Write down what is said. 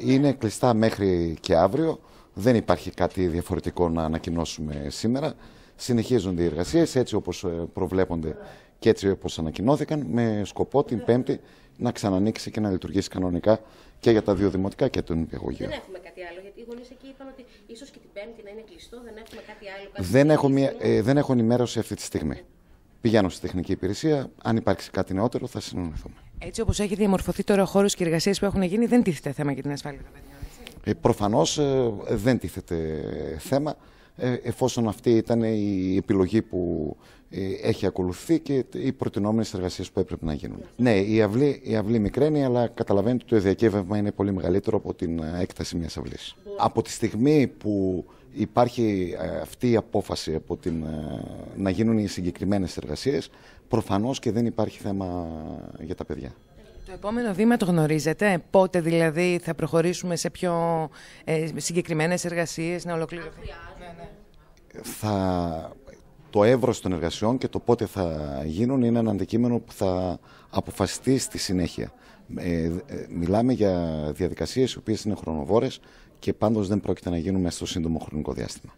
Είναι κλειστά μέχρι και αύριο. Δεν υπάρχει κάτι διαφορετικό να ανακοινώσουμε σήμερα. Συνεχίζονται οι εργασίες έτσι όπως ε, προβλέπονται και έτσι όπως ανακοινώθηκαν, με σκοπό την Πέμπτη να ξανανοίξει και να λειτουργήσει κανονικά και για τα δύο δημοτικά και τον υπηαγωγείο. Δεν έχουμε κάτι άλλο, γιατί οι γονείς εκεί είπαν ότι ίσως και την Πέμπτη να είναι κλειστό, δεν έχουμε κάτι άλλο. δεν, έχω μια, ε, δεν έχω ενημέρωση αυτή τη στιγμή. Πηγαίνω στη τεχνική υπηρεσία. Αν υπάρξει κάτι νεότερο, θα συνονιθούμε. Έτσι όπως έχει διαμορφωθεί τώρα ο χώρος και οι εργασίες που έχουν γίνει, δεν τίθεται θέμα για την ασφάλεια των παιδιών. Ε, προφανώς ε, δεν τίθεται θέμα ε, εφόσον αυτή ήταν η επιλογή που ε, έχει ακολουθεί και οι προτινόμενες εργασίες που έπρεπε να γίνουν. Ναι, η αυλή, η αυλή μικραίνει, αλλά καταλαβαίνετε ότι το διακύβευμα είναι πολύ μεγαλύτερο από την έκταση μιας αυλής. Από τη στιγμή που υπάρχει ε, αυτή η απόφαση από την, ε, να γίνουν οι συγκεκριμένες εργασίες, προφανώς και δεν υπάρχει θέμα για τα παιδιά. Το επόμενο βήμα το γνωρίζετε, πότε δηλαδή θα προχωρήσουμε σε πιο ε, συγκεκριμένες εργασίες, να ολοκληρωθεί. Θα το έύρο των εργασιών και το πότε θα γίνουν είναι ένα αντικείμενο που θα αποφασιστεί στη συνέχεια. Ε, ε, μιλάμε για διαδικασίες οι οποίες είναι χρονοβόρες και πάντως δεν πρόκειται να γίνουν μέσα στο σύντομο χρονικό διάστημα.